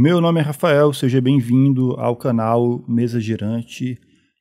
Meu nome é Rafael, seja bem-vindo ao canal Mesa Girante.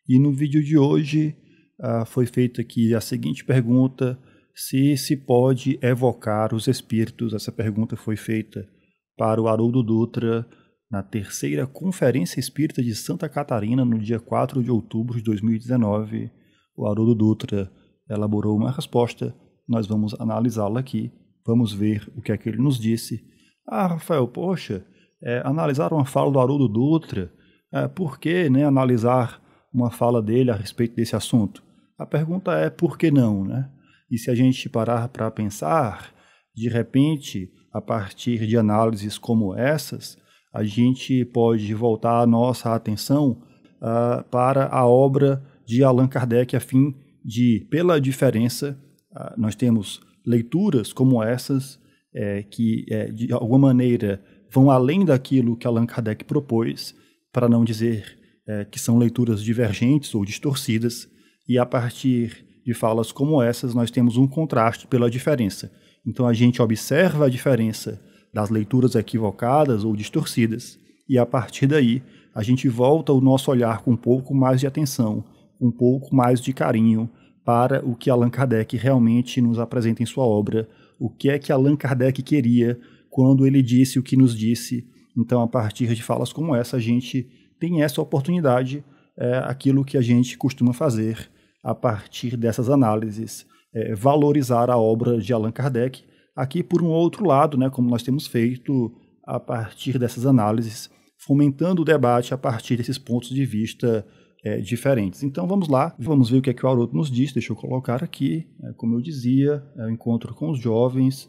E no vídeo de hoje ah, foi feita aqui a seguinte pergunta: se se pode evocar os espíritos? Essa pergunta foi feita para o Haroldo Dutra na terceira Conferência Espírita de Santa Catarina, no dia 4 de outubro de 2019. O Haroldo Dutra elaborou uma resposta, nós vamos analisá-la aqui, vamos ver o que é que ele nos disse. Ah, Rafael, poxa, é, analisar uma fala do Haroldo Dutra, é, por que né, analisar uma fala dele a respeito desse assunto? A pergunta é por que não, né? E se a gente parar para pensar, de repente, a partir de análises como essas, a gente pode voltar a nossa atenção uh, para a obra de Allan Kardec, a fim de, pela diferença, uh, nós temos leituras como essas é, que, é, de alguma maneira, vão além daquilo que Allan Kardec propôs, para não dizer é, que são leituras divergentes ou distorcidas, e a partir de falas como essas nós temos um contraste pela diferença. Então a gente observa a diferença das leituras equivocadas ou distorcidas, e a partir daí a gente volta o nosso olhar com um pouco mais de atenção, um pouco mais de carinho para o que Allan Kardec realmente nos apresenta em sua obra, o que é que Allan Kardec queria quando ele disse o que nos disse. Então, a partir de falas como essa, a gente tem essa oportunidade, é, aquilo que a gente costuma fazer a partir dessas análises, é, valorizar a obra de Allan Kardec. Aqui, por um outro lado, né, como nós temos feito a partir dessas análises, fomentando o debate a partir desses pontos de vista é, diferentes. Então vamos lá, vamos ver o que é que o Haroldo nos diz. Deixa eu colocar aqui, é, como eu dizia, é o encontro com os jovens,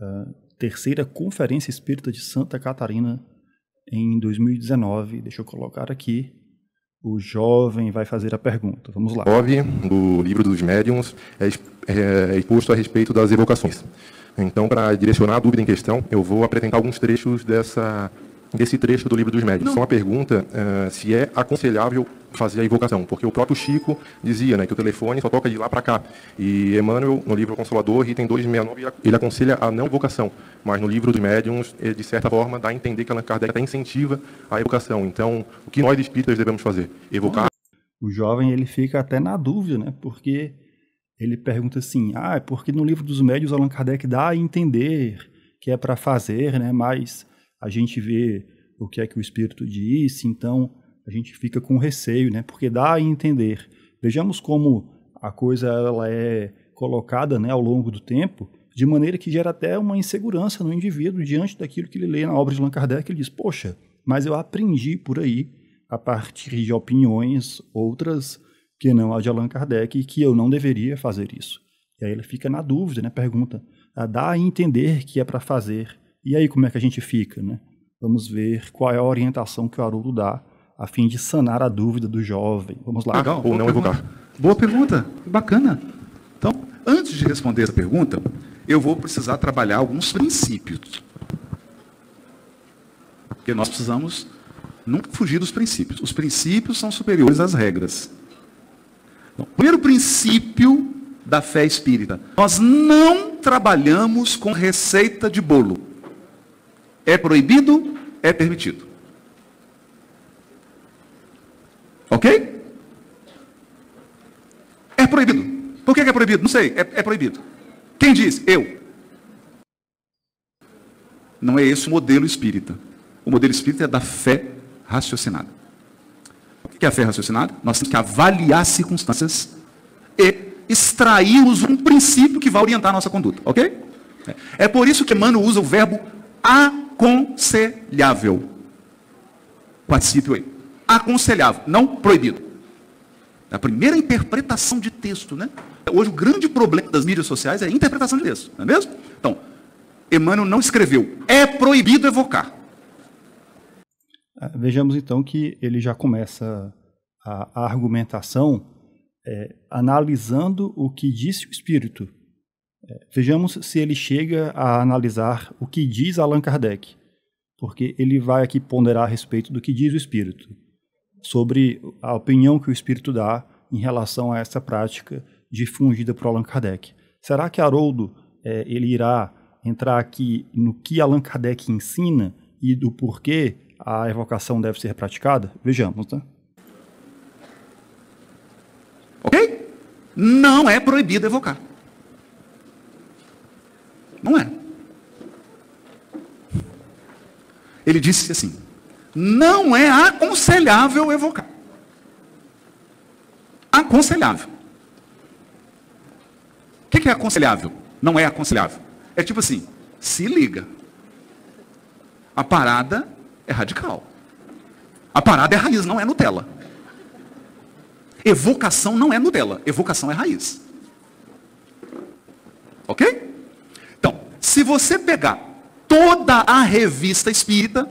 é, terceira Conferência Espírita de Santa Catarina em 2019. Deixa eu colocar aqui. O jovem vai fazer a pergunta. Vamos lá. jovem, do livro dos médiums é, é, é, exposto a respeito das evocações. Então, para direcionar a dúvida em questão, eu vou apresentar alguns trechos dessa, desse trecho do livro dos médiums. Não. Só uma pergunta: uh, se é aconselhável fazer a invocação, porque o próprio Chico dizia né, que o telefone só toca de lá para cá. E Emmanuel, no livro Consolador, item 269, ele aconselha a não evocação, mas no livro dos médiums, de certa forma, dá a entender que Allan Kardec até incentiva a evocação. Então, o que nós espíritas devemos fazer? Evocar? O jovem ele fica até na dúvida, né? porque ele pergunta assim, ah, é porque no livro dos médiums Allan Kardec dá a entender que é para fazer, né? mas a gente vê o que é que o espírito disse, então a gente fica com receio, né? Porque dá a entender. Vejamos como a coisa ela é colocada, né, ao longo do tempo, de maneira que gera até uma insegurança no indivíduo diante daquilo que ele lê na obra de Allan Kardec, ele diz: "Poxa, mas eu aprendi por aí a partir de opiniões outras que não a de Allan Kardec que eu não deveria fazer isso". E aí ele fica na dúvida, né, pergunta: ah, "Dá a entender que é para fazer? E aí como é que a gente fica, né?" Vamos ver qual é a orientação que o Haroldo dá a fim de sanar a dúvida do jovem? Vamos lá. Legal, ou não evocar. Boa pergunta, bacana. Então, antes de responder essa pergunta, eu vou precisar trabalhar alguns princípios. Porque nós precisamos nunca fugir dos princípios. Os princípios são superiores às regras. Então, primeiro princípio da fé espírita: nós não trabalhamos com receita de bolo. É proibido, é permitido. Ok? É proibido. Por que é proibido? Não sei. É, é proibido. Quem diz? Eu. Não é esse o modelo espírita. O modelo espírita é da fé raciocinada. O que é a fé raciocinada? Nós temos que avaliar circunstâncias e extrairmos um princípio que vai orientar a nossa conduta. Ok? É por isso que Emmanuel usa o verbo aconselhável. Participe aí aconselhável, não proibido. A primeira interpretação de texto, né? Hoje o grande problema das mídias sociais é a interpretação de texto, não é mesmo? Então, Emmanuel não escreveu, é proibido evocar. Ah, vejamos então que ele já começa a, argumentação é, analisando o que disse o Espírito. É, vejamos se ele chega a analisar o que diz Allan Kardec, porque ele vai aqui ponderar a respeito do que diz o Espírito sobre a opinião que o espírito dá em relação a essa prática difundida por Allan Kardec. Será que Haroldo é, ele irá entrar aqui no que Allan Kardec ensina e do porquê a evocação deve ser praticada? Vejamos, né? Ok? Não é proibido evocar. Não é. Ele disse assim: não é aconselhável evocar. Aconselhável. O que é aconselhável? Não é aconselhável. É tipo assim, se liga. A parada é radical. A parada é raiz, não é Nutella. Evocação não é Nutella, evocação é raiz. Ok? Então, se você pegar toda a revista espírita,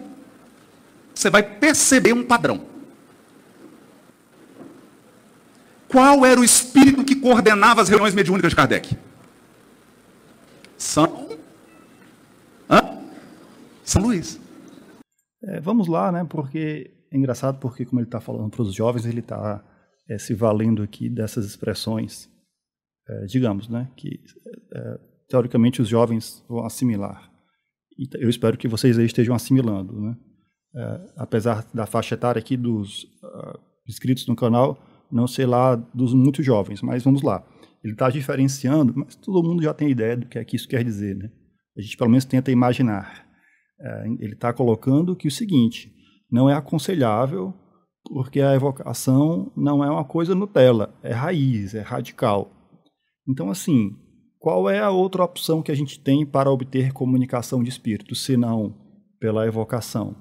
você vai perceber um padrão. Qual era o espírito que coordenava as reuniões mediúnicas de Kardec? São. Hã? São Luís. É, vamos lá, né? Porque é engraçado, porque, como ele está falando para os jovens, ele está é, se valendo aqui dessas expressões, é, digamos, né? Que é, teoricamente os jovens vão assimilar. E eu espero que vocês aí estejam assimilando, né? é, apesar da faixa etária aqui dos uh, inscritos no canal não sei lá dos muito jovens, mas vamos lá. Ele está diferenciando, mas todo mundo já tem ideia do que é que isso quer dizer, né? A gente pelo menos tenta imaginar. É, ele está colocando que o seguinte, não é aconselhável porque a evocação não é uma coisa Nutella, é raiz, é radical. Então, assim, qual é a outra opção que a gente tem para obter comunicação de espírito, se não pela evocação?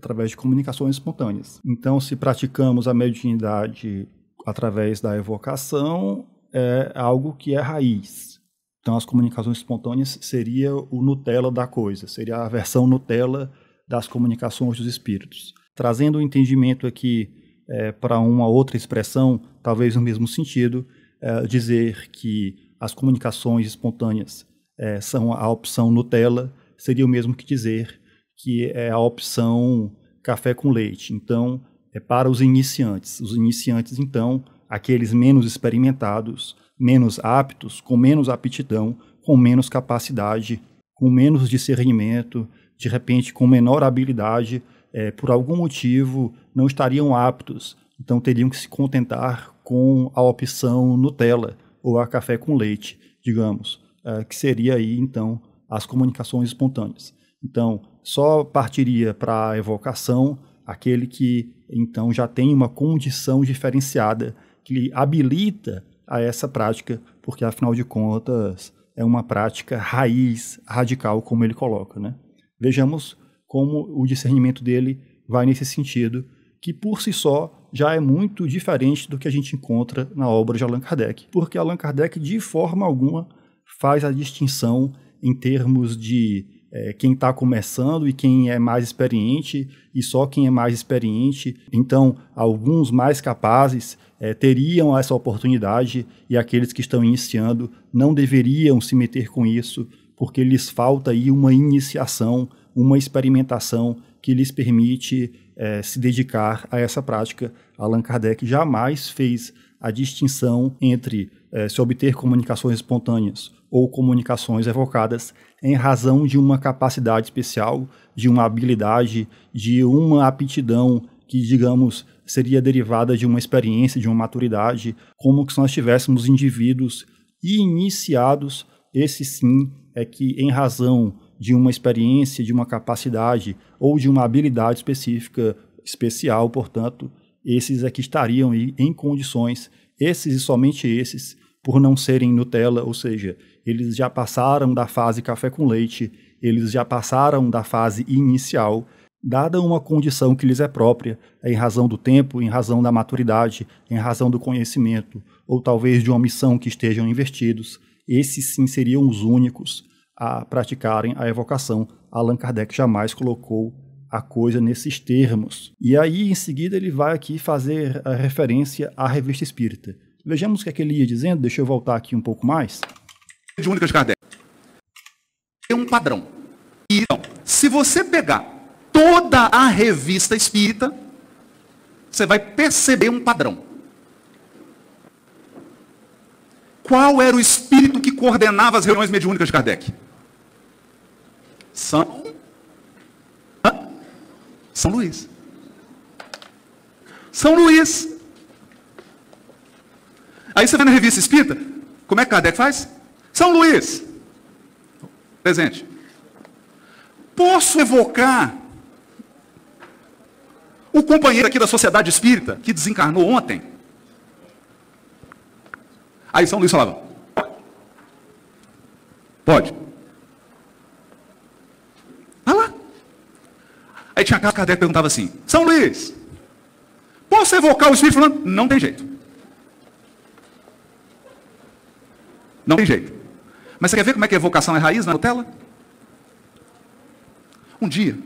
através de comunicações espontâneas. Então, se praticamos a mediunidade através da evocação, é algo que é raiz. Então, as comunicações espontâneas seria o Nutella da coisa, seria a versão Nutella das comunicações dos espíritos. Trazendo o entendimento aqui é, para uma outra expressão, talvez no mesmo sentido, é, dizer que as comunicações espontâneas é, são a opção Nutella seria o mesmo que dizer que é a opção café com leite. Então, é para os iniciantes. Os iniciantes, então, aqueles menos experimentados, menos aptos, com menos aptidão, com menos capacidade, com menos discernimento, de repente com menor habilidade, é, por algum motivo não estariam aptos. Então teriam que se contentar com a opção Nutella ou a café com leite, digamos, é, que seria aí então as comunicações espontâneas. Então só partiria para a evocação aquele que então já tem uma condição diferenciada que lhe habilita a essa prática, porque afinal de contas é uma prática raiz, radical, como ele coloca. Né? Vejamos como o discernimento dele vai nesse sentido, que por si só já é muito diferente do que a gente encontra na obra de Allan Kardec, porque Allan Kardec de forma alguma faz a distinção em termos de é, quem está começando e quem é mais experiente, e só quem é mais experiente. Então, alguns mais capazes é, teriam essa oportunidade e aqueles que estão iniciando não deveriam se meter com isso, porque lhes falta aí uma iniciação, uma experimentação que lhes permite é, se dedicar a essa prática. Allan Kardec jamais fez a distinção entre é, se obter comunicações espontâneas ou comunicações evocadas em razão de uma capacidade especial, de uma habilidade, de uma aptidão que, digamos, seria derivada de uma experiência, de uma maturidade, como que se nós tivéssemos indivíduos iniciados, esse sim é que, em razão de uma experiência, de uma capacidade ou de uma habilidade específica, especial, portanto, esses aqui estariam em condições, esses e somente esses, por não serem Nutella, ou seja, eles já passaram da fase café com leite, eles já passaram da fase inicial, dada uma condição que lhes é própria, em razão do tempo, em razão da maturidade, em razão do conhecimento, ou talvez de uma missão que estejam investidos, esses sim seriam os únicos a praticarem a evocação. Allan Kardec jamais colocou a coisa nesses termos. E aí, em seguida, ele vai aqui fazer a referência à revista espírita. Vejamos o que, é que ele ia dizendo, deixa eu voltar aqui um pouco mais. De Únicas Kardec. Tem um padrão. Então, se você pegar toda a revista espírita, você vai perceber um padrão. Qual era o espírito que coordenava as reuniões mediúnicas de Kardec? São são Luís. São Luís. Aí você vê na revista espírita, como é que Kardec faz? São Luís. Presente. Posso evocar o companheiro aqui da Sociedade Espírita, que desencarnou ontem. Aí São Luís falava: Pode. Chiacá Kardec perguntava assim, São Luís, posso evocar o Espírito falando Não tem jeito. Não tem jeito. Mas você quer ver como é que a evocação é raiz na Nutella? Um dia.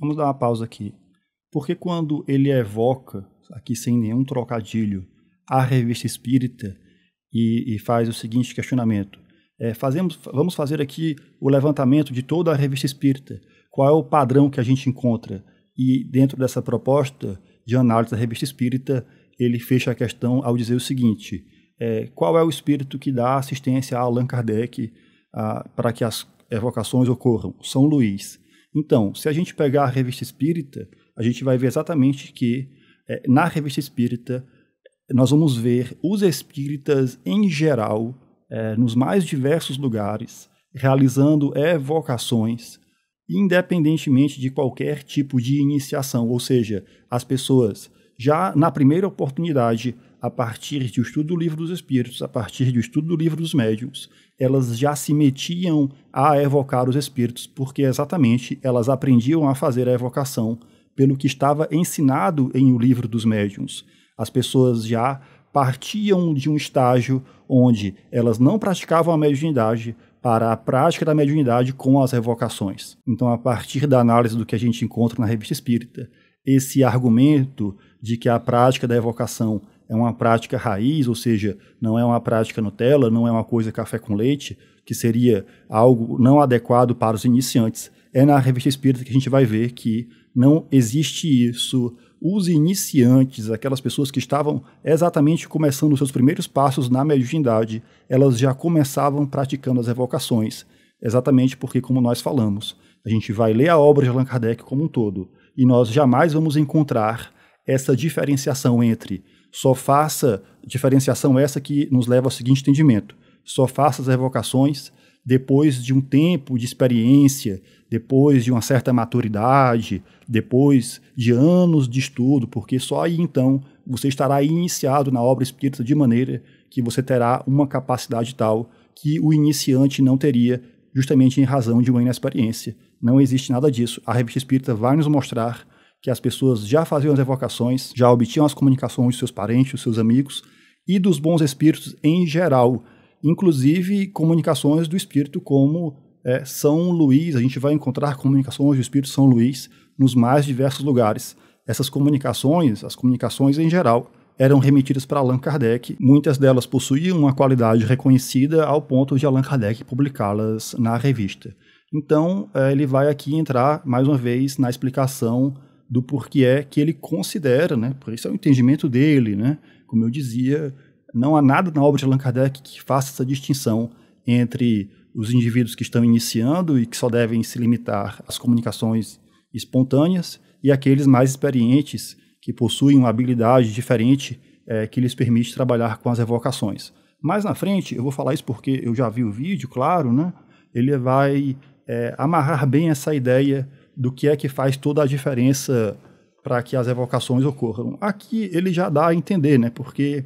Vamos dar uma pausa aqui. Porque quando ele evoca, aqui sem nenhum trocadilho, a revista espírita e, e faz o seguinte questionamento: é, fazemos, vamos fazer aqui o levantamento de toda a revista espírita qual é o padrão que a gente encontra. E dentro dessa proposta de análise da revista espírita, ele fecha a questão ao dizer o seguinte: é, qual é o espírito que dá assistência a Allan Kardec a, para que as evocações ocorram? São Luís. Então, se a gente pegar a revista espírita, a gente vai ver exatamente que é, na revista espírita nós vamos ver os espíritas em geral, é, nos mais diversos lugares, realizando evocações independentemente de qualquer tipo de iniciação, ou seja, as pessoas já na primeira oportunidade, a partir do estudo do livro dos espíritos, a partir do estudo do livro dos médiuns, elas já se metiam a evocar os espíritos, porque exatamente elas aprendiam a fazer a evocação pelo que estava ensinado em o livro dos médiuns. As pessoas já partiam de um estágio onde elas não praticavam a mediunidade, para a prática da mediunidade com as revocações. Então, a partir da análise do que a gente encontra na revista espírita, esse argumento de que a prática da evocação é uma prática raiz, ou seja, não é uma prática Nutella, não é uma coisa café com leite, que seria algo não adequado para os iniciantes. É na revista espírita que a gente vai ver que não existe isso os iniciantes, aquelas pessoas que estavam exatamente começando os seus primeiros passos na mediunidade, elas já começavam praticando as evocações, exatamente porque, como nós falamos, a gente vai ler a obra de Allan Kardec como um todo, e nós jamais vamos encontrar essa diferenciação entre só faça diferenciação essa que nos leva ao seguinte entendimento, só faça as evocações depois de um tempo de experiência, depois de uma certa maturidade, depois de anos de estudo, porque só aí então você estará iniciado na obra espírita de maneira que você terá uma capacidade tal que o iniciante não teria, justamente em razão de uma inexperiência. Não existe nada disso. A revista espírita vai nos mostrar que as pessoas já faziam as evocações, já obtinham as comunicações de seus parentes, dos seus amigos e dos bons espíritos em geral inclusive comunicações do Espírito, como é, São Luís. A gente vai encontrar comunicações do Espírito São Luís nos mais diversos lugares. Essas comunicações, as comunicações em geral, eram remetidas para Allan Kardec. Muitas delas possuíam uma qualidade reconhecida ao ponto de Allan Kardec publicá-las na revista. Então, é, ele vai aqui entrar mais uma vez na explicação do porquê é que ele considera, né? Por isso é o entendimento dele, né? Como eu dizia, não há nada na obra de Allan Kardec que faça essa distinção entre os indivíduos que estão iniciando e que só devem se limitar às comunicações espontâneas e aqueles mais experientes que possuem uma habilidade diferente é, que lhes permite trabalhar com as evocações. Mais na frente, eu vou falar isso porque eu já vi o vídeo, claro, né? Ele vai é, amarrar bem essa ideia do que é que faz toda a diferença para que as evocações ocorram. Aqui ele já dá a entender, né? Porque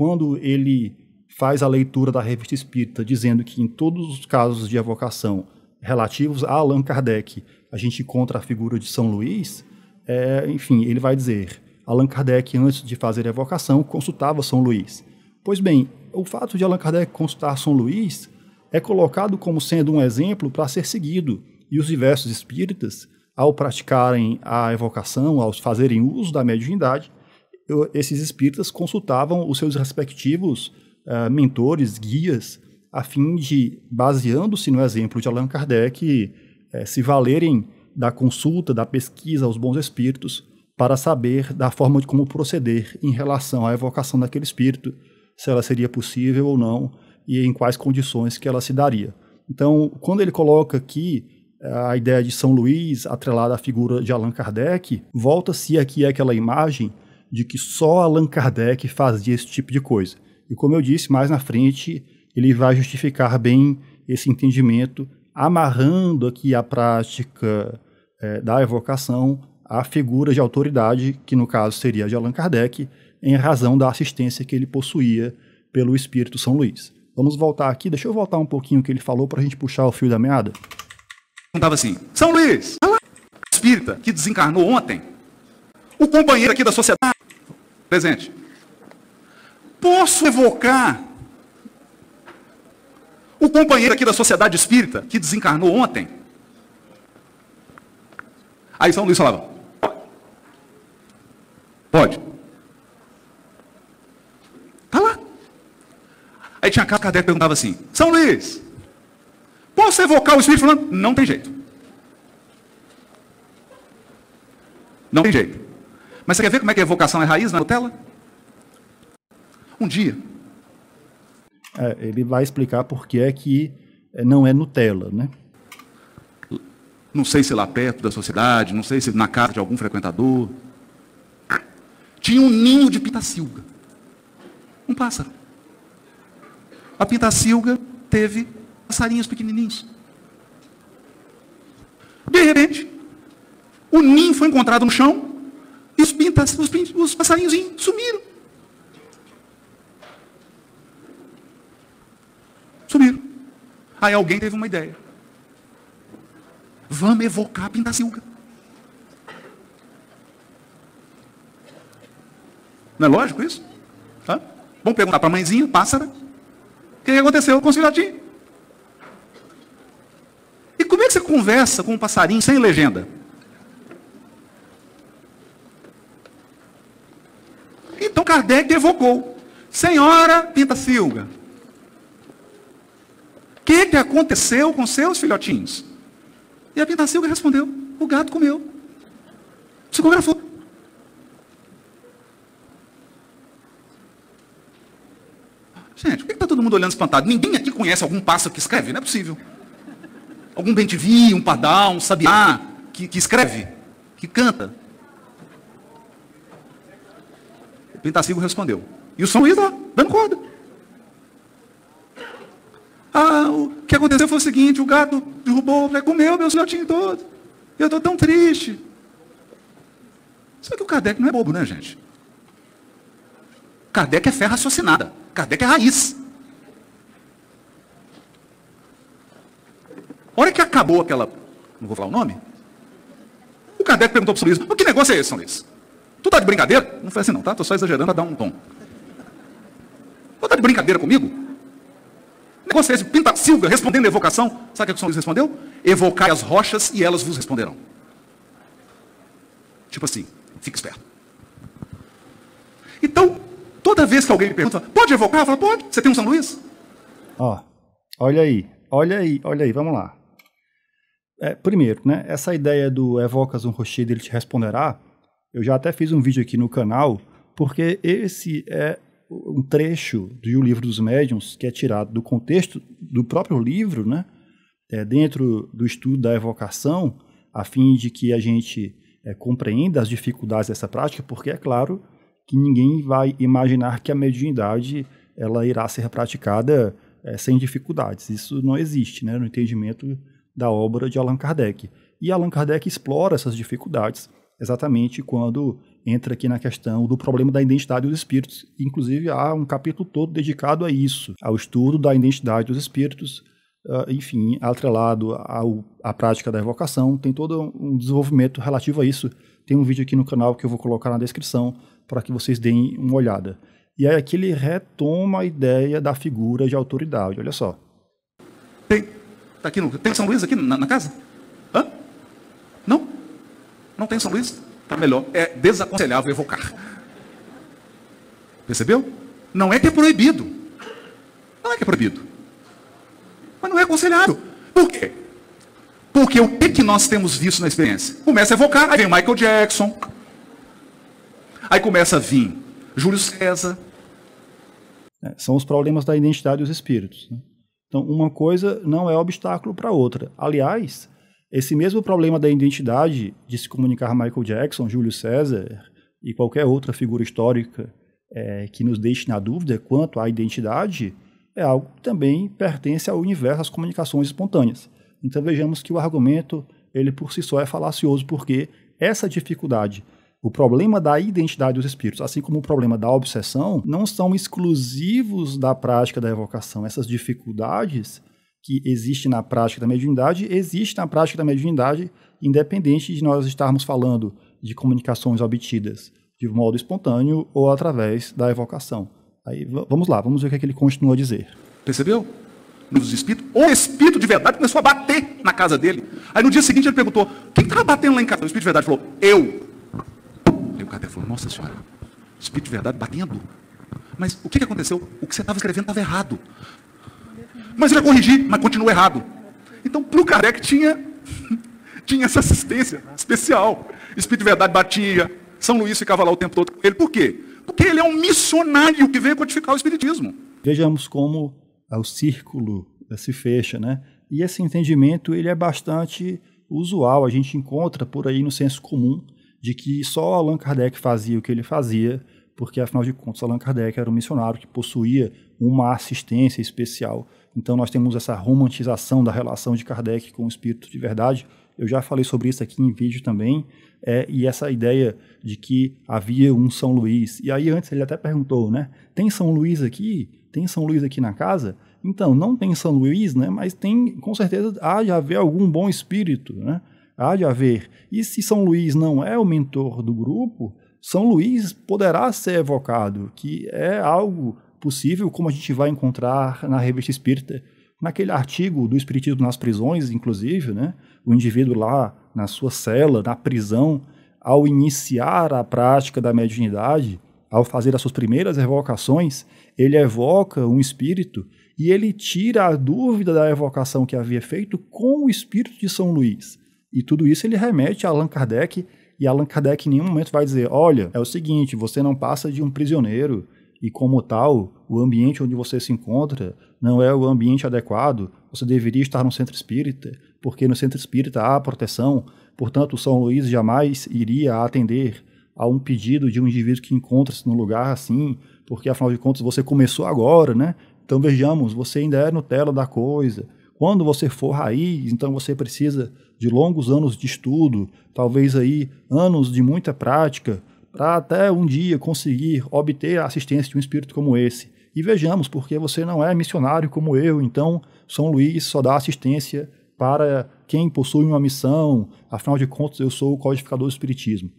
quando ele faz a leitura da revista espírita dizendo que em todos os casos de evocação relativos a Allan Kardec a gente encontra a figura de São Luís, é, enfim, ele vai dizer: Allan Kardec, antes de fazer a evocação, consultava São Luís. Pois bem, o fato de Allan Kardec consultar São Luís é colocado como sendo um exemplo para ser seguido, e os diversos espíritas, ao praticarem a evocação, ao fazerem uso da mediunidade, eu, esses espíritas consultavam os seus respectivos uh, mentores, guias, a fim de, baseando-se no exemplo de Allan Kardec, eh, se valerem da consulta, da pesquisa aos bons espíritos, para saber da forma de como proceder em relação à evocação daquele espírito, se ela seria possível ou não e em quais condições que ela se daria. Então, quando ele coloca aqui ah, a ideia de São Luís atrelada à figura de Allan Kardec, volta-se aqui aquela imagem de que só Allan Kardec fazia esse tipo de coisa. E como eu disse, mais na frente ele vai justificar bem esse entendimento, amarrando aqui a prática é, da evocação à figura de autoridade, que no caso seria a de Allan Kardec, em razão da assistência que ele possuía pelo espírito São Luís. Vamos voltar aqui, deixa eu voltar um pouquinho o que ele falou para a gente puxar o fio da meada. Perguntava assim: São Luís, espírita que desencarnou ontem, o companheiro aqui da sociedade, Presente. Posso evocar o companheiro aqui da Sociedade Espírita, que desencarnou ontem. Aí São Luís falava: Pode. Tá lá. Aí tinha a Kardec perguntava assim: São Luís, posso evocar o Espírito falando? Não tem jeito. Não tem jeito. Mas você quer ver como é que a evocação é raiz na Nutella? Um dia. É, ele vai explicar por que é que é, não é Nutella, né? Não sei se lá perto da sociedade, não sei se na casa de algum frequentador. Tinha um ninho de pitacilga. Um pássaro. A pitacilga teve passarinhos pequenininhos. De repente, o ninho foi encontrado no chão e os, pintas, os, os passarinhos sumiram. Sumiram. Aí alguém teve uma ideia. Vamos evocar a Pintacilga. Não é lógico isso? Vamos perguntar para a mãezinha, pássara. O que aconteceu com o filhotinho? E como é que você conversa com um passarinho sem legenda? Kardec evocou. Senhora Pinta Silga, o que, que aconteceu com seus filhotinhos? E a Pinta Silga respondeu: o gato comeu. Psicografou. Gente, por que está todo mundo olhando espantado? Ninguém aqui conhece algum pássaro que escreve? Não é possível. Algum bentivi, um pardal, um sabiá que, que escreve, que canta. Pintacílio respondeu. E o São Luís lá, dando corda. Ah, o que aconteceu foi o seguinte, o gato derrubou, comeu meus filhotinhos todos. Eu estou tão triste. Só que o Kardec não é bobo, né, gente? Kardec é fé raciocinada. Kardec é raiz. A hora que acabou aquela. Não vou falar o nome. O Kardec perguntou para o São Luís: que negócio é esse, São Luís? Tu tá de brincadeira? Não foi assim não, tá? Tô só exagerando para dar um tom. Tu tá de brincadeira comigo? Negócio é esse, pinta silga, respondendo a evocação. Sabe o é que o São Luís respondeu? Evocai as rochas e elas vos responderão. Tipo assim, fica esperto. Então, toda vez que alguém me pergunta, pode evocar? Eu falo, pode. Você tem um São Luís? Ó, olha aí, olha aí, olha aí, vamos lá. É, primeiro, né, essa ideia do evocas um rochedo e ele te responderá, eu já até fiz um vídeo aqui no canal, porque esse é um trecho do Livro dos Médiuns que é tirado do contexto do próprio livro, né? É, dentro do estudo da evocação, a fim de que a gente é, compreenda as dificuldades dessa prática, porque é claro que ninguém vai imaginar que a mediunidade ela irá ser praticada é, sem dificuldades. Isso não existe né, no entendimento da obra de Allan Kardec. E Allan Kardec explora essas dificuldades exatamente quando entra aqui na questão do problema da identidade dos espíritos. Inclusive, há um capítulo todo dedicado a isso, ao estudo da identidade dos espíritos, ah, enfim, atrelado ao, à prática da evocação. Tem todo um desenvolvimento relativo a isso. Tem um vídeo aqui no canal que eu vou colocar na descrição para que vocês deem uma olhada. E aí aqui ele retoma a ideia da figura de autoridade. Olha só. Tem, tá aqui no, tem São Luís aqui na, na casa? Hã? Não? Não tem São Luís? Tá melhor. É desaconselhável evocar. Percebeu? Não é que é proibido. Não é que é proibido. Mas não é aconselhável. Por quê? Porque o que, que nós temos visto na experiência? Começa a evocar, aí vem Michael Jackson. Aí começa a vir Júlio César. É, são os problemas da identidade dos espíritos. Né? Então, uma coisa não é obstáculo para outra. Aliás, esse mesmo problema da identidade, de se comunicar Michael Jackson, Júlio César e qualquer outra figura histórica é, que nos deixe na dúvida quanto à identidade, é algo que também pertence ao universo das comunicações espontâneas. Então vejamos que o argumento, ele por si só é falacioso, porque essa dificuldade o problema da identidade dos espíritos, assim como o problema da obsessão, não são exclusivos da prática da evocação. Essas dificuldades que existe na prática da mediunidade, existe na prática da mediunidade, independente de nós estarmos falando de comunicações obtidas de modo espontâneo ou através da evocação. Aí vamos lá, vamos ver o que, é que ele continua a dizer. Percebeu? Livros espírito, o espírito de verdade começou a bater na casa dele. Aí no dia seguinte ele perguntou: quem estava tá batendo lá em casa? O espírito de verdade falou: eu. Aí o Cadê falou: nossa senhora, espírito de verdade batendo. Mas o que, que aconteceu? O que você estava escrevendo estava errado. Mas ele vai corrigir, mas continua errado. Então, para o Kardec tinha, tinha essa assistência especial. Espírito de Verdade batia, São Luís ficava lá o tempo todo com ele. Por quê? Porque ele é um missionário que veio codificar o Espiritismo. Vejamos como é o círculo se fecha, né? E esse entendimento ele é bastante usual, a gente encontra por aí no senso comum de que só Allan Kardec fazia o que ele fazia, porque afinal de contas Allan Kardec era um missionário que possuía uma assistência especial então nós temos essa romantização da relação de Kardec com o espírito de verdade. Eu já falei sobre isso aqui em vídeo também, é, e essa ideia de que havia um São Luís. E aí antes ele até perguntou, né? Tem São Luís aqui? Tem São Luís aqui na casa? Então, não tem São Luís, né? Mas tem, com certeza, há de haver algum bom espírito, né? Há de haver. E se São Luís não é o mentor do grupo, São Luís poderá ser evocado, que é algo possível, como a gente vai encontrar na revista espírita. Naquele artigo do Espiritismo nas Prisões, inclusive, né, o indivíduo lá na sua cela, na prisão, ao iniciar a prática da mediunidade, ao fazer as suas primeiras evocações, ele evoca um espírito e ele tira a dúvida da evocação que havia feito com o espírito de São Luís. E tudo isso ele remete a Allan Kardec, e Allan Kardec em nenhum momento vai dizer: olha, é o seguinte, você não passa de um prisioneiro, e, como tal, o ambiente onde você se encontra não é o ambiente adequado. Você deveria estar no centro espírita, porque no centro espírita há proteção. Portanto, São Luís jamais iria atender a um pedido de um indivíduo que encontra-se num lugar assim, porque afinal de contas você começou agora, né? Então vejamos, você ainda é Nutella da coisa. Quando você for raiz, então você precisa de longos anos de estudo, talvez aí anos de muita prática, para tá até um dia conseguir obter a assistência de um espírito como esse. E vejamos, porque você não é missionário como eu, então São Luís só dá assistência para quem possui uma missão, afinal de contas eu sou o codificador do espiritismo.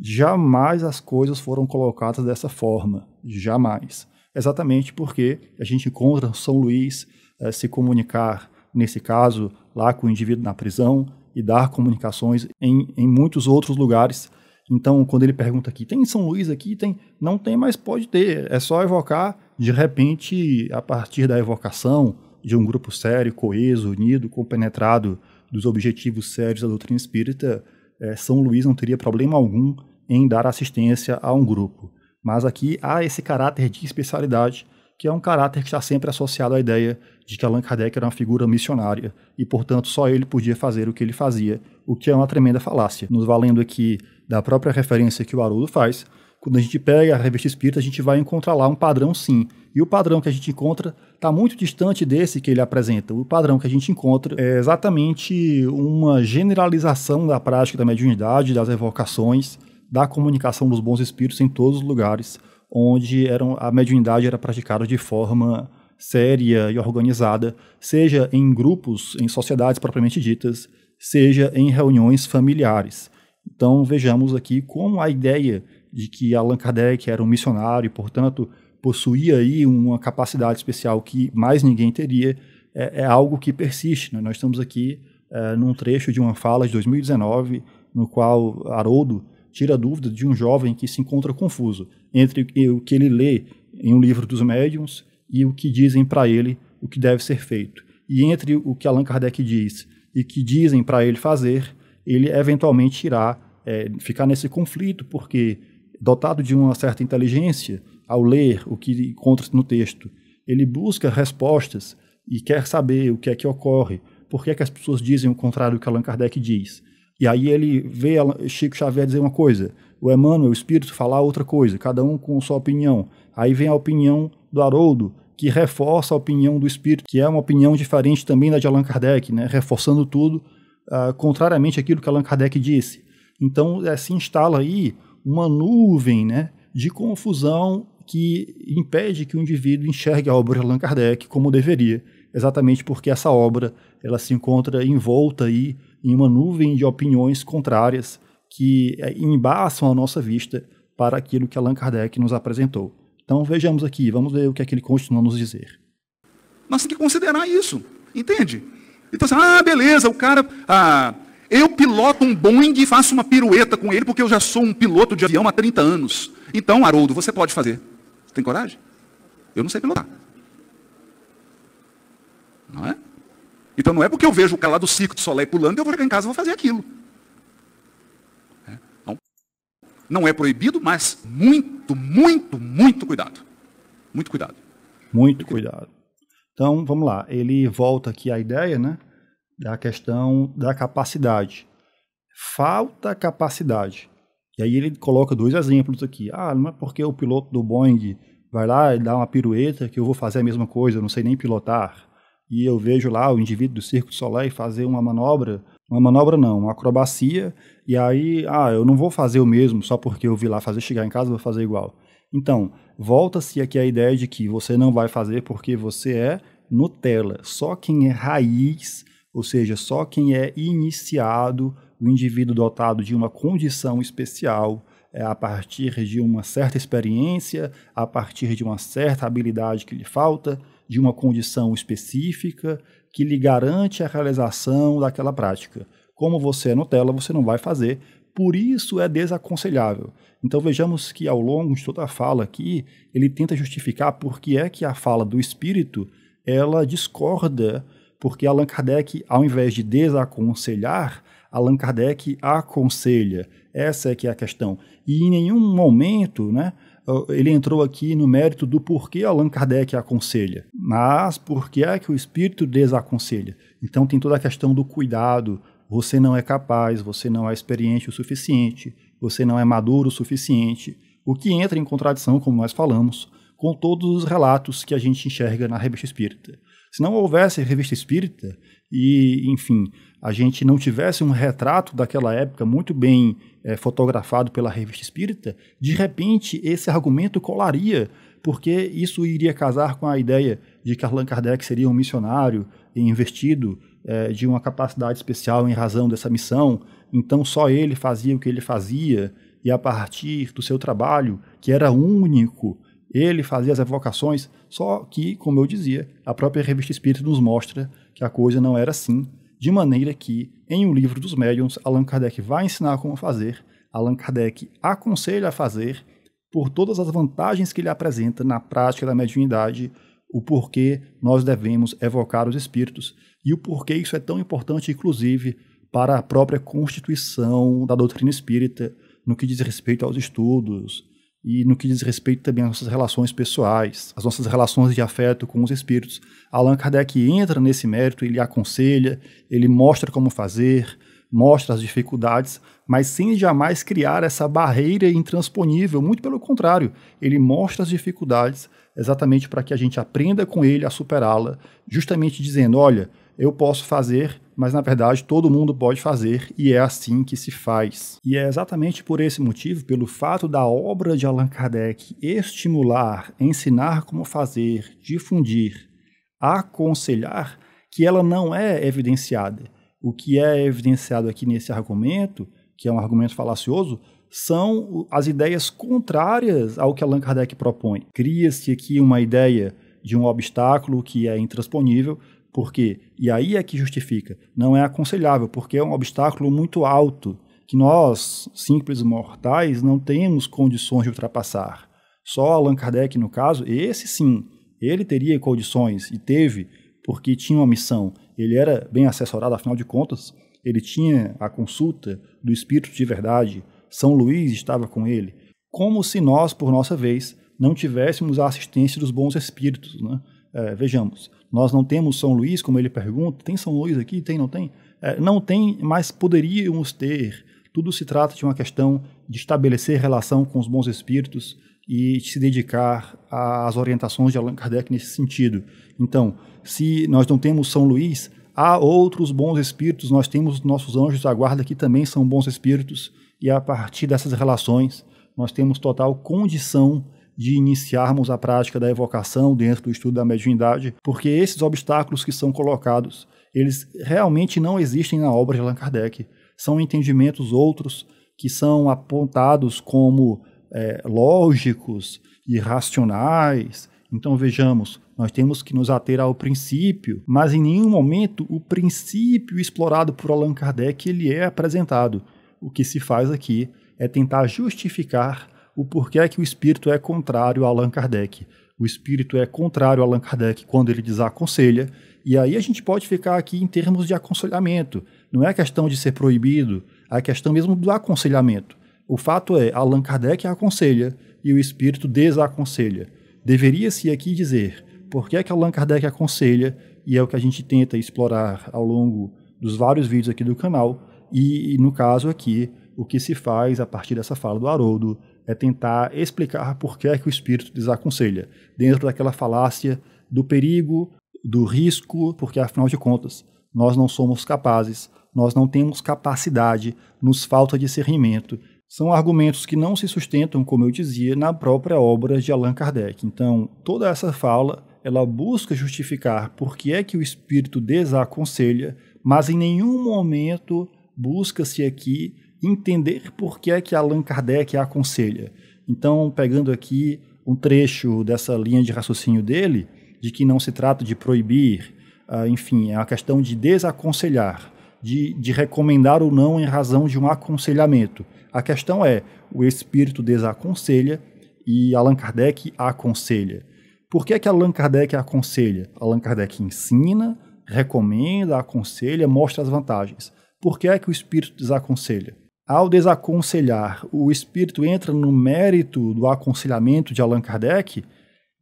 Jamais as coisas foram colocadas dessa forma, jamais. Exatamente porque a gente encontra São Luís eh, se comunicar, nesse caso, lá com o indivíduo na prisão e dar comunicações em, em muitos outros lugares então, quando ele pergunta aqui, tem São Luís aqui? Tem. Não tem, mas pode ter. É só evocar, de repente, a partir da evocação de um grupo sério, coeso, unido, compenetrado dos objetivos sérios da doutrina espírita, é, São Luís não teria problema algum em dar assistência a um grupo. Mas aqui há esse caráter de especialidade, que é um caráter que está sempre associado à ideia de que Allan Kardec era uma figura missionária e, portanto, só ele podia fazer o que ele fazia, o que é uma tremenda falácia. Nos valendo aqui da própria referência que o Haroldo faz, quando a gente pega a revista espírita, a gente vai encontrar lá um padrão sim. E o padrão que a gente encontra está muito distante desse que ele apresenta. O padrão que a gente encontra é exatamente uma generalização da prática da mediunidade, das evocações, da comunicação dos bons espíritos em todos os lugares onde eram, a mediunidade era praticada de forma séria e organizada, seja em grupos, em sociedades propriamente ditas, seja em reuniões familiares. Então vejamos aqui como a ideia de que Allan Kardec era um missionário e, portanto, possuía aí uma capacidade especial que mais ninguém teria, é, é algo que persiste. Né? Nós estamos aqui é, num trecho de uma fala de 2019, no qual Haroldo tira dúvida de um jovem que se encontra confuso entre o que ele lê em um livro dos médiums e o que dizem para ele o que deve ser feito. E entre o que Allan Kardec diz e que dizem para ele fazer, ele eventualmente irá é, ficar nesse conflito, porque dotado de uma certa inteligência, ao ler o que encontra no texto, ele busca respostas e quer saber o que é que ocorre, por que, é que as pessoas dizem o contrário do que Allan Kardec diz. E aí ele vê Chico Xavier dizer uma coisa, o Emmanuel, o Espírito, falar outra coisa, cada um com sua opinião. Aí vem a opinião do Haroldo, que reforça a opinião do Espírito, que é uma opinião diferente também da de Allan Kardec, né? reforçando tudo uh, contrariamente àquilo que Allan Kardec disse. Então é, se instala aí uma nuvem né, de confusão que impede que o indivíduo enxergue a obra de Allan Kardec como deveria, exatamente porque essa obra ela se encontra envolta aí em uma nuvem de opiniões contrárias que eh, embaçam a nossa vista para aquilo que Allan Kardec nos apresentou. Então vejamos aqui, vamos ver o que é que ele continua a nos dizer. Nós temos que considerar isso, entende? Então, assim, ah, beleza, o cara. Ah, eu piloto um Boeing e faço uma pirueta com ele, porque eu já sou um piloto de avião há 30 anos. Então, Haroldo, você pode fazer. Você tem coragem? Eu não sei pilotar. Não é? Então não é porque eu vejo o cara lá do ciclo de Soleil pulando que eu vou chegar em casa e vou fazer aquilo. É? Não. não é proibido, mas muito, muito, muito cuidado. Muito cuidado. Muito cuidado. Então, vamos lá, ele volta aqui à ideia né, da questão da capacidade. Falta capacidade. E aí ele coloca dois exemplos aqui. Ah, não é porque o piloto do Boeing vai lá e dá uma pirueta que eu vou fazer a mesma coisa, eu não sei nem pilotar. E eu vejo lá o indivíduo do Circo do Soleil fazer uma manobra, uma manobra não, uma acrobacia, e aí, ah, eu não vou fazer o mesmo só porque eu vi lá fazer, chegar em casa vou fazer igual. Então, volta-se aqui a ideia de que você não vai fazer porque você é Nutella. Só quem é raiz, ou seja, só quem é iniciado, o indivíduo dotado de uma condição especial, é, a partir de uma certa experiência, a partir de uma certa habilidade que lhe falta, de uma condição específica que lhe garante a realização daquela prática. Como você é Nutella, você não vai fazer, por isso é desaconselhável. Então vejamos que ao longo de toda a fala aqui, ele tenta justificar por que é que a fala do espírito ela discorda, porque Allan Kardec, ao invés de desaconselhar, Allan Kardec aconselha. Essa é que é a questão. E em nenhum momento, né, ele entrou aqui no mérito do porquê Allan Kardec aconselha, mas por que é que o espírito desaconselha. Então tem toda a questão do cuidado, você não é capaz, você não é experiente o suficiente, você não é maduro o suficiente, o que entra em contradição, como nós falamos, com todos os relatos que a gente enxerga na revista espírita. Se não houvesse revista espírita e, enfim, a gente não tivesse um retrato daquela época muito bem é, fotografado pela revista espírita, de repente esse argumento colaria, porque isso iria casar com a ideia de que Allan Kardec seria um missionário investido é, de uma capacidade especial em razão dessa missão, então só ele fazia o que ele fazia, e a partir do seu trabalho, que era único, ele fazia as evocações, só que, como eu dizia, a própria revista Espírita nos mostra que a coisa não era assim, de maneira que, em o livro dos médiums, Allan Kardec vai ensinar como fazer, Allan Kardec aconselha a fazer, por todas as vantagens que ele apresenta na prática da mediunidade, o porquê nós devemos evocar os espíritos e o porquê isso é tão importante, inclusive, para a própria constituição da doutrina espírita no que diz respeito aos estudos e no que diz respeito também às nossas relações pessoais, às nossas relações de afeto com os espíritos. Allan Kardec entra nesse mérito, ele aconselha, ele mostra como fazer, mostra as dificuldades, mas sem jamais criar essa barreira intransponível, muito pelo contrário, ele mostra as dificuldades exatamente para que a gente aprenda com ele a superá-la, justamente dizendo, olha, eu posso fazer mas na verdade todo mundo pode fazer e é assim que se faz. E é exatamente por esse motivo, pelo fato da obra de Allan Kardec estimular, ensinar como fazer, difundir, aconselhar, que ela não é evidenciada. O que é evidenciado aqui nesse argumento, que é um argumento falacioso, são as ideias contrárias ao que Allan Kardec propõe. Cria-se aqui uma ideia de um obstáculo que é intransponível, porque, e aí é que justifica, não é aconselhável, porque é um obstáculo muito alto que nós, simples mortais, não temos condições de ultrapassar. Só Allan Kardec, no caso, esse sim, ele teria condições e teve, porque tinha uma missão. Ele era bem assessorado, afinal de contas, ele tinha a consulta do Espírito de Verdade. São Luís estava com ele. Como se nós, por nossa vez, não tivéssemos a assistência dos bons espíritos. Né? É, vejamos, nós não temos São Luís, como ele pergunta, tem São Luís aqui? Tem, não tem? É, não tem, mas poderíamos ter. Tudo se trata de uma questão de estabelecer relação com os bons espíritos e se dedicar às orientações de Allan Kardec nesse sentido. Então, se nós não temos São Luís, há outros bons espíritos, nós temos nossos anjos da guarda que também são bons espíritos, e a partir dessas relações, nós temos total condição de iniciarmos a prática da evocação dentro do estudo da mediunidade, porque esses obstáculos que são colocados, eles realmente não existem na obra de Allan Kardec. São entendimentos outros que são apontados como é, lógicos e racionais. Então vejamos, nós temos que nos ater ao princípio, mas em nenhum momento o princípio explorado por Allan Kardec ele é apresentado. O que se faz aqui é tentar justificar o porquê é que o espírito é contrário a Allan Kardec. O espírito é contrário a Allan Kardec quando ele desaconselha, e aí a gente pode ficar aqui em termos de aconselhamento. Não é questão de ser proibido, é questão mesmo do aconselhamento. O fato é, Allan Kardec aconselha e o espírito desaconselha. Deveria-se aqui dizer por que, é que Allan Kardec aconselha, e é o que a gente tenta explorar ao longo dos vários vídeos aqui do canal, e, no caso aqui, o que se faz a partir dessa fala do Haroldo é tentar explicar por que é que o espírito desaconselha, dentro daquela falácia do perigo, do risco, porque afinal de contas, nós não somos capazes, nós não temos capacidade, nos falta discernimento. São argumentos que não se sustentam, como eu dizia, na própria obra de Allan Kardec. Então, toda essa fala, ela busca justificar por que é que o espírito desaconselha, mas em nenhum momento busca-se aqui entender por que é que Allan Kardec a aconselha. Então, pegando aqui um trecho dessa linha de raciocínio dele, de que não se trata de proibir, ah, enfim, é a questão de desaconselhar, de, de recomendar ou não em razão de um aconselhamento. A questão é, o espírito desaconselha e Allan Kardec aconselha. Por que, é que Allan Kardec aconselha? Allan Kardec ensina, recomenda, aconselha, mostra as vantagens. Por que é que o espírito desaconselha? Ao desaconselhar, o espírito entra no mérito do aconselhamento de Allan Kardec,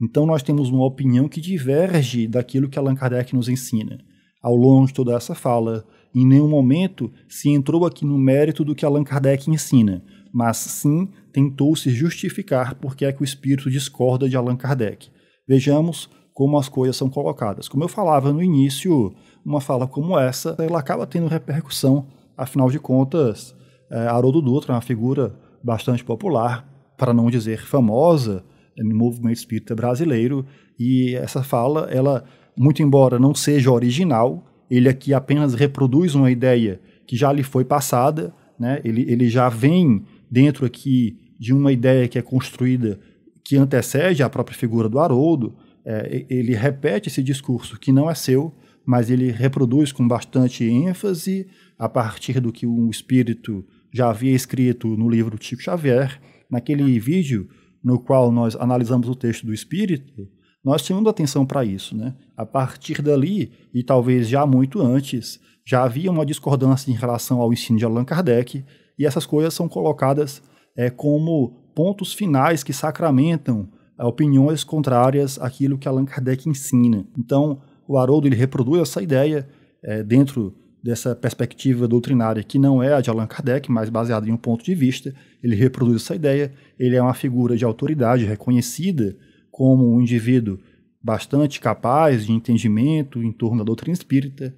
então nós temos uma opinião que diverge daquilo que Allan Kardec nos ensina. Ao longo de toda essa fala, em nenhum momento se entrou aqui no mérito do que Allan Kardec ensina, mas sim tentou-se justificar porque é que o espírito discorda de Allan Kardec. Vejamos como as coisas são colocadas. Como eu falava no início, uma fala como essa, ela acaba tendo repercussão, afinal de contas, é, Haroldo Dutra é uma figura bastante popular, para não dizer famosa, no movimento espírita brasileiro, e essa fala, ela, muito embora não seja original, ele aqui apenas reproduz uma ideia que já lhe foi passada, né? ele, ele já vem dentro aqui de uma ideia que é construída, que antecede a própria figura do Haroldo, é, ele repete esse discurso que não é seu, mas ele reproduz com bastante ênfase, a partir do que um espírito já havia escrito no livro Chico Xavier, naquele vídeo no qual nós analisamos o texto do Espírito, nós tínhamos atenção para isso. Né? A partir dali, e talvez já muito antes, já havia uma discordância em relação ao ensino de Allan Kardec, e essas coisas são colocadas é, como pontos finais que sacramentam é, opiniões contrárias àquilo que Allan Kardec ensina. Então, o Haroldo ele reproduz essa ideia é, dentro dessa perspectiva doutrinária que não é a de Allan Kardec, mas baseada em um ponto de vista. Ele reproduz essa ideia, ele é uma figura de autoridade reconhecida como um indivíduo bastante capaz de entendimento em torno da doutrina espírita.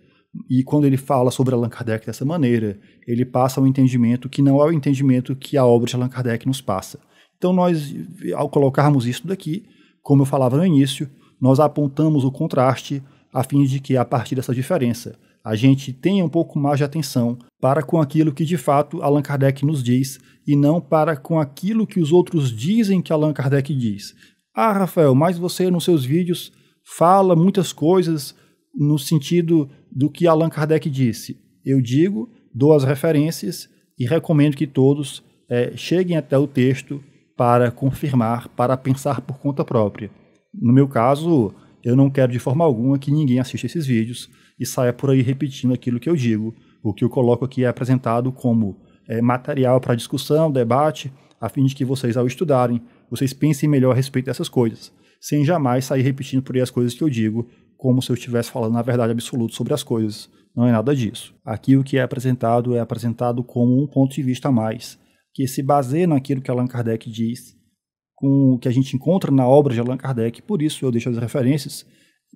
E quando ele fala sobre Allan Kardec dessa maneira, ele passa um entendimento que não é o entendimento que a obra de Allan Kardec nos passa. Então, nós, ao colocarmos isso daqui, como eu falava no início, nós apontamos o contraste a fim de que, a partir dessa diferença, a gente tenha um pouco mais de atenção para com aquilo que de fato Allan Kardec nos diz e não para com aquilo que os outros dizem que Allan Kardec diz. Ah, Rafael, mas você nos seus vídeos fala muitas coisas no sentido do que Allan Kardec disse. Eu digo, dou as referências e recomendo que todos é, cheguem até o texto para confirmar, para pensar por conta própria. No meu caso, eu não quero de forma alguma que ninguém assista esses vídeos, e saia por aí repetindo aquilo que eu digo. O que eu coloco aqui é apresentado como é, material para discussão, debate, a fim de que vocês, ao estudarem, vocês pensem melhor a respeito dessas coisas, sem jamais sair repetindo por aí as coisas que eu digo, como se eu estivesse falando na verdade absoluta sobre as coisas. Não é nada disso. Aqui o que é apresentado é apresentado como um ponto de vista a mais, que se baseia naquilo que Allan Kardec diz, com o que a gente encontra na obra de Allan Kardec. Por isso eu deixo as referências.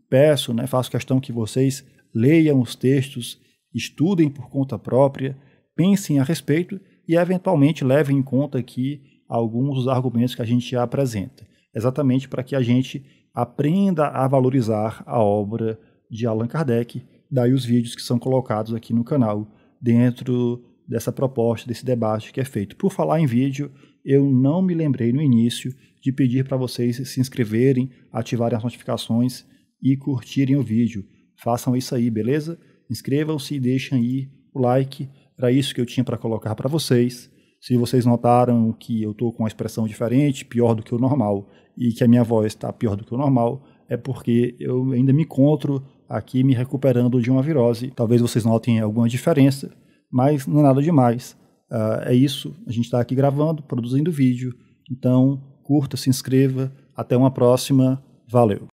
Peço, né, faço questão que vocês leiam os textos, estudem por conta própria, pensem a respeito e eventualmente levem em conta aqui alguns dos argumentos que a gente já apresenta, exatamente para que a gente aprenda a valorizar a obra de Allan Kardec, daí os vídeos que são colocados aqui no canal dentro dessa proposta, desse debate que é feito. Por falar em vídeo, eu não me lembrei no início de pedir para vocês se inscreverem, ativarem as notificações e curtirem o vídeo. Façam isso aí, beleza? Inscrevam-se e deixem aí o like. Era isso que eu tinha para colocar para vocês. Se vocês notaram que eu estou com uma expressão diferente, pior do que o normal, e que a minha voz está pior do que o normal, é porque eu ainda me encontro aqui me recuperando de uma virose. Talvez vocês notem alguma diferença, mas não é nada demais. Uh, é isso, a gente está aqui gravando, produzindo vídeo, então curta, se inscreva. Até uma próxima, valeu!